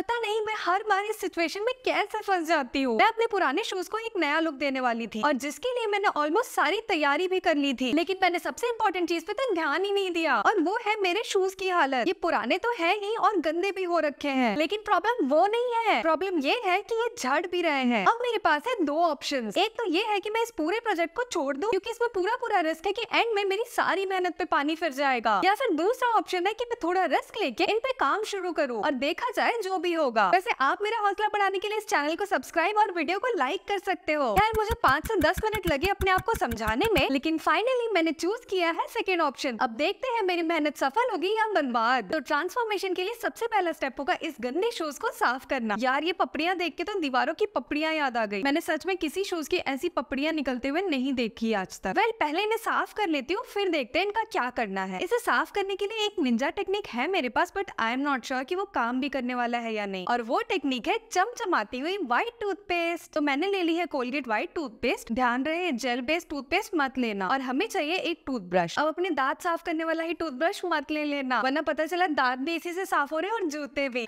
会，但 नहीं मैं हर बार इस सिचुएशन में कैसे फंस जाती हूँ मैं अपने पुराने शूज को एक नया लुक देने वाली थी और जिसके लिए मैंने ऑलमोस्ट सारी तैयारी भी कर ली थी लेकिन मैंने सबसे इम्पोर्टेंट चीज पे तो ध्यान ही नहीं दिया और वो है मेरे शूज की हालत ये पुराने तो है ही और गंदे भी हो रखे हैं लेकिन प्रॉब्लम वो नहीं है प्रॉब्लम ये है की ये झड़ भी रहे हैं अब मेरे पास है दो ऑप्शन एक तो ये है की मैं इस पूरे प्रोजेक्ट को छोड़ दू क्यूँकी इसमें पूरा पूरा रिस्क है की एंड में मेरी सारी मेहनत पे पानी फिर जाएगा या फिर दूसरा ऑप्शन है की मैं थोड़ा रिस्क लेके इन पे काम शुरू करूँ और देखा जाए जो भी होगा होगा वैसे आप मेरा हौसला बढ़ाने के लिए इस चैनल को सब्सक्राइब और वीडियो को लाइक कर सकते हो यार मुझे पाँच ऐसी दस मिनट लगे अपने आप को समझाने में लेकिन फाइनली मैंने चूज किया है सेकेंड ऑप्शन अब देखते हैं मेरी मेहनत सफल होगी या बनबाद तो ट्रांसफॉर्मेशन के लिए सबसे पहला स्टेप होगा इस गंदे शूज को साफ करना यार ये पपड़ियाँ देख के तो दीवारों की पपड़ियाँ याद आ गई मैंने सच में किसी शूज की ऐसी पपड़ियाँ निकलते हुए नहीं देखी आज तक वेल पहले इन्हें साफ कर लेती हूँ फिर देखते हैं इनका क्या करना है इसे साफ करने के लिए एक निंजा टेक्निक है मेरे पास but I am not sure की वो काम भी करने वाला है या नहीं में और वो टेक्निक है चमचमाती हुई व्हाइट टूथपेस्ट तो मैंने ले ली है कोलगेट व्हाइट टूथपेस्ट ध्यान रहे जेल बेस्ड टूथपेस्ट मत लेना और हमें चाहिए एक टूथब्रश अब अपने दांत साफ करने वाला ही टूथब्रश मत ले लेना वरना पता चला दांत भी इसी से साफ हो रहे और जूते भी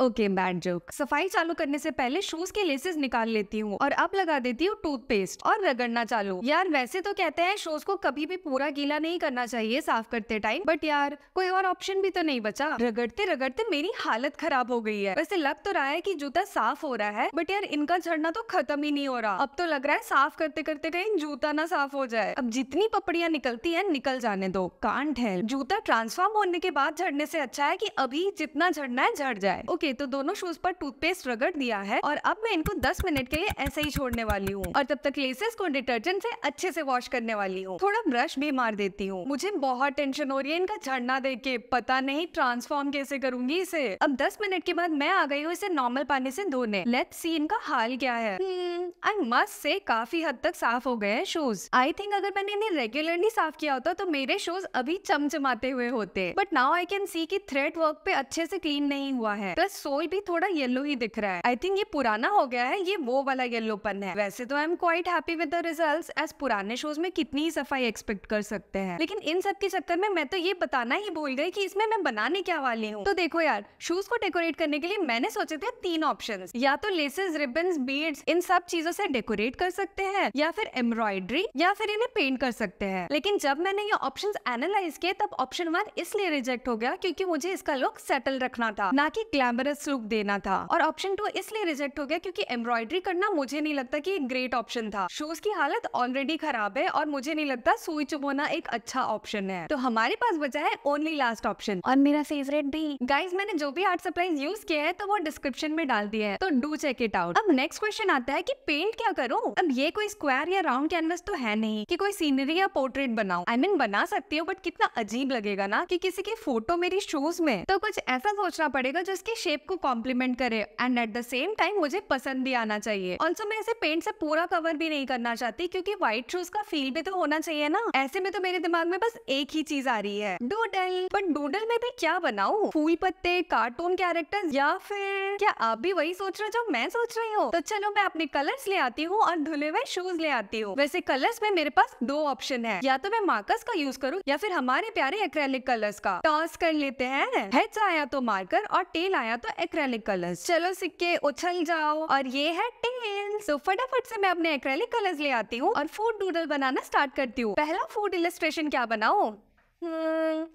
ओके बैड जोक सफाई चालू करने से पहले शूज के लेसेस निकाल लेती हूँ और अब लगा देती हूँ टूथपेस्ट और रगड़ना चालू यार वैसे तो कहते हैं शूज को कभी भी पूरा गीला नहीं करना चाहिए साफ करते टाइम बट यार कोई और ऑप्शन भी तो नहीं बचा रगड़ते रगड़ते मेरी हालत खराब हो गई है वैसे लग तो रहा है की जूता साफ हो रहा है बट यार इनका झड़ना तो खत्म ही नहीं हो रहा अब तो लग रहा है साफ करते करते कहीं जूता ना साफ हो जाए अब जितनी पपड़ियाँ निकलती है निकल जाने दो कांट है जूता ट्रांसफॉर्म होने के बाद झड़ने से अच्छा है की अभी जितना झड़ना है झड़ जाए ओके तो दोनों शूज पर टूथपेस्ट रगड़ दिया है और अब मैं इनको 10 मिनट के लिए ऐसे ही छोड़ने वाली हूँ और तब तक लेसेस को डिटर्जेंट से अच्छे से वॉश करने वाली हूँ थोड़ा ब्रश भी मार देती हूँ मुझे बहुत टेंशन हो रही है इनका झड़ना दे के पता नहीं ट्रांसफॉर्म कैसे करूंगी इसे अब दस मिनट के बाद मैं आ गई हूँ इसे नॉर्मल पानी से धोने लेट सी इनका हाल क्या है आई hmm, से काफी हद तक साफ हो गए हैं शूज आई थिंक अगर मैंने इन्हें रेगुलरली साफ किया होता तो मेरे शूज अभी चमचमाते हुए होते but now I can see की थ्रेड वर्क पे अच्छे से क्लीन नहीं हुआ है प्लस सोल भी थोड़ा येलो ही दिख रहा है आई थिंक ये पुराना हो गया है ये वो वाला येलोपन है वैसे तो I am quite happy with the result as पुराने शोज में कितनी सफाई एक्सपेक्ट कर सकते हैं लेकिन इन सब के चक्कर में मैं तो ये बताना ही भूल गई की इसमें मैं बनाने क्या वाली हूँ तो देखो यार शूज को डेकोरेट करने के लिए मैंने सोचे थे तीन ऑप्शन या तो लेसेस रिबन बीड्स इन सब चीजों से डेकोरेट कर सकते हैं या फिर एम्ब्रॉयडरी या फिर इन्हें पेंट कर सकते हैं लेकिन जब मैंने ये ऑप्शन एनालाइज किए तब ऑप्शन वन इसलिए रिजेक्ट हो गया क्योंकि मुझे इसका लुक सेटल रखना था ना कि ग्लैमर ग्लैमरस लुक देना था और ऑप्शन टू इसलिए रिजेक्ट हो गया क्योंकि एम्ब्रॉयडरी करना मुझे नहीं लगता कि एक ग्रेट ऑप्शन था शूज की हालत ऑलरेडी खराब है और मुझे नहीं लगता सुई चुबोना एक अच्छा ऑप्शन है तो हमारे पास बचा है ओनली लास्ट ऑप्शन और मेरा फेवरेट भी गाइज मैंने जो भी आर्ट सप्लाईज यूज किया है तो वो डिस्क्रिप्शन में डाल दिया है तो डू चेक इट आउट अब नेक्स्ट क्वेश्चन आता है की पेंट क्या करो अब ये कोई स्क्वायर या राउंड कैनवस तो है नहीं की कोई सीनरी या पोर्ट्रेट बनाओ आई I मीन mean, बना सकती हो बट कितना अजीब लगेगा ना कि किसी की फोटो मेरी शूज में तो कुछ ऐसा सोचना पड़ेगा जो इसके शेप को कॉम्प्लीमेंट करे and at the same time मुझे पसंद भी आना चाहिए ऑल्सो मैं इसे पेंट से पूरा कवर भी नहीं करना चाहती क्योंकि व्हाइट शूज का फील भी तो होना चाहिए ना ऐसे में तो मेरे दिमाग में बस एक ही चीज आ रही है डूडल बट डूडल में भी क्या बनाऊ फूल पत्ते कार्टून कैरेक्टर या फिर क्या आप भी वही सोच रहे हो जो मैं सोच रही हूँ तो चलो मैं अपने कलर्स ले आती हूँ और धुले हुए शूज ले आती हूँ वैसे कलर्स में मेरे पास दो ऑप्शन है या तो मैं मार्कर्स का यूज करूँ या फिर हमारे प्यारे एक्रेलिक कलर्स का टॉस कर लेते हैं हेड्स आया तो मार्कर और टेल आया तो एक्रेलिक कलर्स चलो सिक्के उछल जाओ और ये है टेल तो फटाफट से मैं अपने एक्रेलिक कलर्स ले आती हूँ और फूड डूडल बनाना स्टार्ट करती हूँ पहला फूड इलेस्ट्रेशन क्या बनाओ hmm,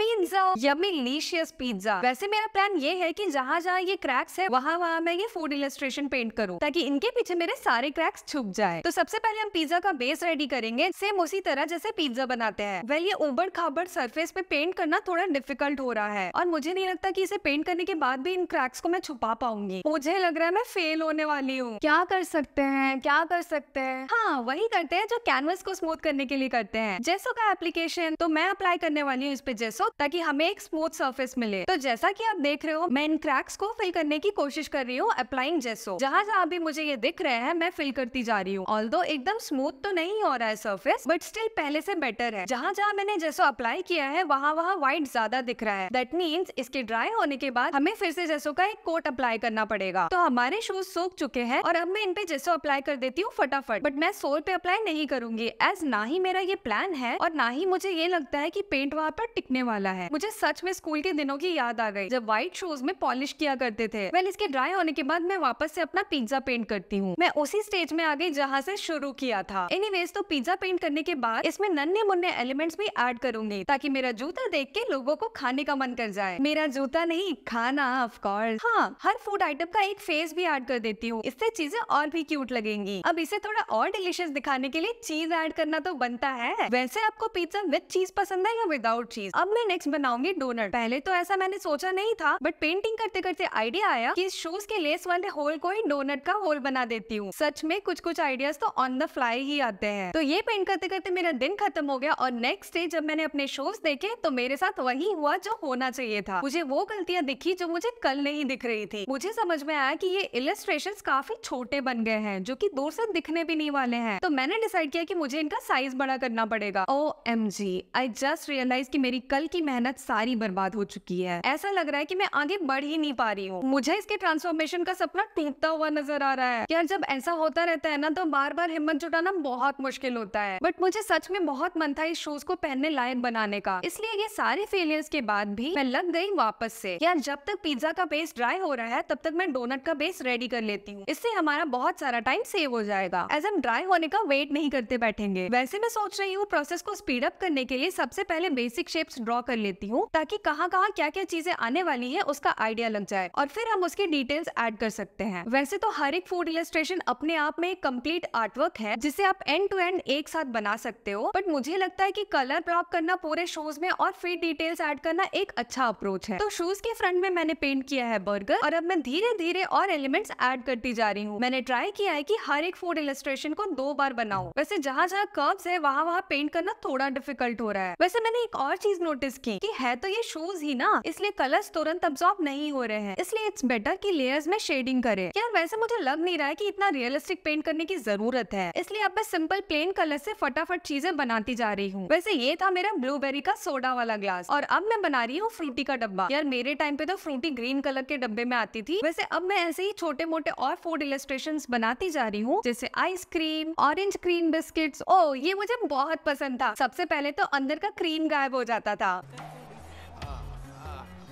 pizza yummylicious pizza वैसे मेरा प्लान ये है कि जहाँ जहाँ ये क्रैक्स है वहाँ वहाँ मैं ये फूड इलेस्ट्रेशन पेंट करूँ ताकि इनके पीछे मेरे सारे क्रैक्स छुप जाए तो सबसे पहले हम पिज्जा का बेस रेडी करेंगे सेम उसी तरह जैसे पिज्जा बनाते हैं वेल ये उबड़ खाबड़ सरफेस पे पेंट करना थोड़ा डिफिकल्ट हो रहा है और मुझे नहीं लगता की इसे पेंट करने के बाद भी इन क्रैक्स को मैं छुपा पाऊंगी मुझे लग रहा है मैं फेल होने वाली हूँ क्या कर सकते हैं क्या कर सकते हैं हाँ वही करते हैं जो कैनवस को स्मूथ करने के लिए करते हैं जैसो का एप्लीकेशन तो मैं अप्लाई करने वाली हूँ इस पे जैसो हो ताकि हमें एक स्मूथ सर्फेस मिले तो जैसा की आप देख रहे हो मैं इन क्रैक्स को फिल करने की कोशिश कर रही हूँ अप्लाइंग जैसो जहाँ जहाँ भी मुझे ये दिख रहे हैं मैं फिल करती जा रही हूँ ऑल एकदम स्मूथ तो नहीं हो रहा है सर्फेस बट स्टिल पहले से बेटर है जहाँ जहाँ मैंने जैसो अप्लाई किया है वहाँ वहाँ व्हाइट ज्यादा दिख रहा है दैट मीन्स इसके ड्राई होने के बाद हमें फिर से जैसो का एक कोट अप्लाई करना पड़ेगा तो हमारे शूज सूख चुके हैं और अब मैं इन पे जैसो अप्लाई कर देती हूँ फटाफट बट मैं सोल पे अप्लाई नहीं करूंगी एज ना ही मेरा ये प्लान है और ना ही मुझे ये लगता है की पेंट वहाँ पर टिकने वाला वाला है मुझे सच में स्कूल के दिनों की याद आ गई जब व्हाइट शूज में पॉलिश किया करते थे वेल इसके ड्राई होने के बाद मैं वापस से अपना पिज्जा पेंट करती हूँ मैं उसी स्टेज में आ गई जहाँ से शुरू किया था एनी तो पिज्जा पेंट करने के बाद इसमें नन्हे मुन्ने एलिमेंट्स भी एड करूंगी ताकि मेरा जूता देख के लोगो को खाने का मन कर जाए मेरा जूता नहीं खाना ऑफकोर्स हाँ हर फूड आइटम का एक फेस भी एड कर देती हूँ इससे चीजें और भी क्यूट लगेंगी अब इसे थोड़ा और डिलीशियस दिखाने के लिए चीज ऐड करना तो बनता है वैसे आपको पिज्जा विद चीज पसंद है या विदाउट चीज अब मैं ही नेक्स्ट बनाऊंगी डोनट पहले तो ऐसा मैंने सोचा नहीं था बट पेंटिंग करते करते आइडिया आया कि शूज के लेस वाले होल को ही डोनट का होल बना देती हूँ सच में कुछ कुछ आइडियाज तो ऑन द फ्लाई ही आते हैं तो ये पेंट करते करते मेरा दिन खत्म हो गया और नेक्स्ट डे जब मैंने अपने शूज देखे तो मेरे साथ वही हुआ जो होना चाहिए था मुझे वो गलतियाँ दिखी जो मुझे कल नहीं दिख रही थी मुझे समझ में आया की ये इलेस्ट्रेशन काफी छोटे बन गए हैं जो की दूर से दिखने भी नहीं वाले हैं तो मैंने डिसाइड किया की कि मुझे इनका साइज बड़ा करना पड़ेगा O M G I just realise की मेरी कल की मेहनत सारी बर्बाद हो चुकी है ऐसा लग रहा है की मैं आगे बढ़ ही नहीं पा रही हूँ मुझे इसके ट्रांसफॉर्मेशन का सपना टूटता हुआ नजर आ रहा है यार जब ऐसा होता रहता है ना तो बार बार हिम्मत जुटाना बहुत मुश्किल होता है बट मुझे सच में बहुत मन था इस शूज को पहनने लायक बनाने का इसलिए ये सारे फेलियर्स के बाद भी मैं लग गई वापस से यार जब तक पिज्जा का बेस ड्राई हो रहा है तब तक मैं डोनट का बेस रेडी कर लेती हूँ इससे हमारा बहुत सारा टाइम सेव हो जाएगा एज हम ड्राई होने का वेट नहीं करते बैठेंगे वैसे मैं सोच रही हूँ प्रोसेस को स्पीड अप करने के लिए सबसे पहले बेसिक शेप्स ड्रॉ ड्रॉ कर लेती हूँ ताकि कहाँ कहाँ क्या क्या चीजें आने वाली है उसका आइडिया लग जाए और फिर हम उसकी डिटेल्स एड कर सकते हैं वैसे तो हर एक फूड इलेट्रेशन अपने आप में एक कम्प्लीट आर्टवर्क है जिसे आप एंड टू एंड एक साथ बना सकते हो बट मुझे लगता है की कलर ब्लॉक करना पूरे शूज में और फिर डिटेल्स एड करना एक अच्छा अप्रोच है तो शूज के फ्रंट में मैंने पेंट किया है बर्गर और अब मैं धीरे धीरे और एलिमेंट्स एड करती जा रही हूँ मैंने ट्राई किया है की हर एक फूड इलेस्ट्रेशन को दो बार बनाओ वैसे जहाँ जहाँ कर्व्स है वहाँ वहाँ पेंट करना थोड़ा डिफिकल्ट हो रहा है वैसे मैंने एक और चीज नोटिस नोटिस की कि है तो ये शूज ही ना इसलिए कलर्स तुरंत अब्सॉर्ब नहीं हो रहे हैं इसलिए इट्स बेटर कि लेयर्स में शेडिंग करें यार वैसे मुझे लग नहीं रहा है कि इतना रियलिस्टिक पेंट करने की जरूरत है इसलिए अब मैं सिंपल प्लेन कलर से फटाफट चीजें बनाती जा रही हूँ वैसे ये था मेरा ब्लूबेरी का सोडा वाला ग्लास और अब मैं बना रही हूँ फ्रूटी का डब्बा यार मेरे टाइम पे तो फ्रूटी ग्रीन कलर के डब्बे में आती थी वैसे अब मैं ऐसे ही छोटे मोटे और फूड इलेस्ट्रेशन बनाती जा रही हूँ जैसे आइसक्रीम ऑरेंज क्रीम बिस्किट ओ ये मुझे बहुत पसंद था सबसे पहले तो अंदर का क्रीम गायब हो जाता था था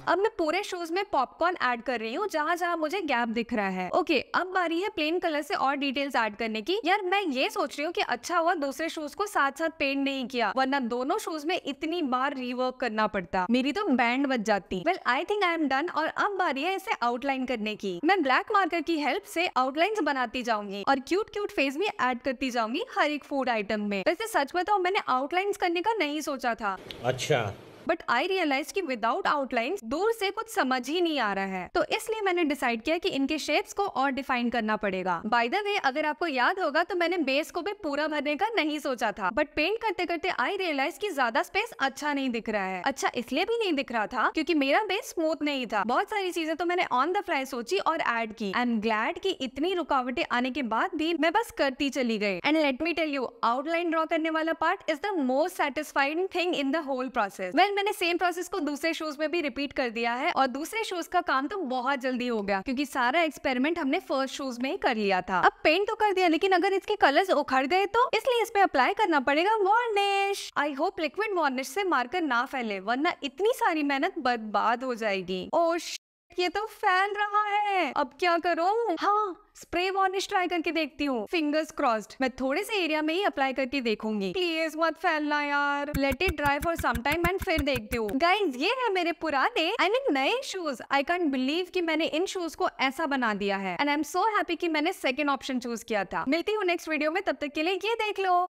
अब मैं पूरे शोज में पॉपकॉर्न ऐड कर रही हूँ जहाँ जहाँ मुझे गैप दिख रहा है ओके अब बारी है प्लेन कलर से और डिटेल्स ऐड करने की यार मैं ये सोच रही हूँ कि अच्छा हुआ दूसरे शूज को साथ साथ पेंट नहीं किया वरना दोनों शूज में इतनी बार रिवर्क करना पड़ता मेरी तो बैंड बच जाती well I think I am done और अब बारी है इसे आउटलाइन करने की मैं ब्लैक मार्कर की हेल्प से आउटलाइन बनाती जाऊंगी और क्यूट क्यूट फेस भी एड करती जाऊंगी हर एक फूड आइटम में वैसे सच बताओ मैंने आउटलाइंस करने का नहीं सोचा था अच्छा बट आई रियलाइज की विदाउट आउटलाइन दूर से कुछ समझ ही नहीं आ रहा है तो इसलिए मैंने डिसाइड किया कि इनके शेप्स को और डिफाइन करना पड़ेगा बाय द वे अगर आपको याद होगा तो मैंने बेस को भी पूरा भरने का नहीं सोचा था बट पेंट करते करते आई रियलाइज की ज्यादा स्पेस अच्छा नहीं दिख रहा है अच्छा इसलिए भी नहीं दिख रहा था क्यूँकी मेरा बेस स्मूथ नहीं था बहुत सारी चीजें तो मैंने ऑन द फ्लाई सोची और एड की आई एम ग्लैड की इतनी रुकावटें आने के बाद भी मैं बस करती चली गई and let me tell you outline draw करने वाला part is the most satisfied thing in the whole process well in fact मैंने सेम प्रोसेस को दूसरे शोज में भी रिपीट कर दिया है और दूसरे शोज का काम तो बहुत जल्दी हो गया क्योंकि सारा एक्सपेरिमेंट हमने फर्स्ट शोज में ही कर लिया था अब पेंट तो कर दिया लेकिन अगर इसके कलर्स उखड़ गए तो इसलिए इस पे अप्लाई करना पड़ेगा varnish I hope liquid varnish से मार्कर ना फैले वरना इतनी सारी मेहनत बर्बाद हो जाएगी ओश oh, ये तो फैल रहा है अब क्या करो हाँ स्प्रे वॉर्निश ट्राई करके देखती हूँ फिंगर्स क्रॉस्ड मैं थोड़े से एरिया में ही अप्लाई करके देखूंगी प्लीज मत फैलना यार let it dry for some time and फिर देखती हूँ गाइज ये है मेरे पुराने आई मीन नए शूज आई कैंट बिलीव कि मैंने इन शूज को ऐसा बना दिया है and I am so happy कि मैंने सेकेंड ऑप्शन चूज किया था मिलती हूँ नेक्स्ट वीडियो में तब तक के लिए ये देख लो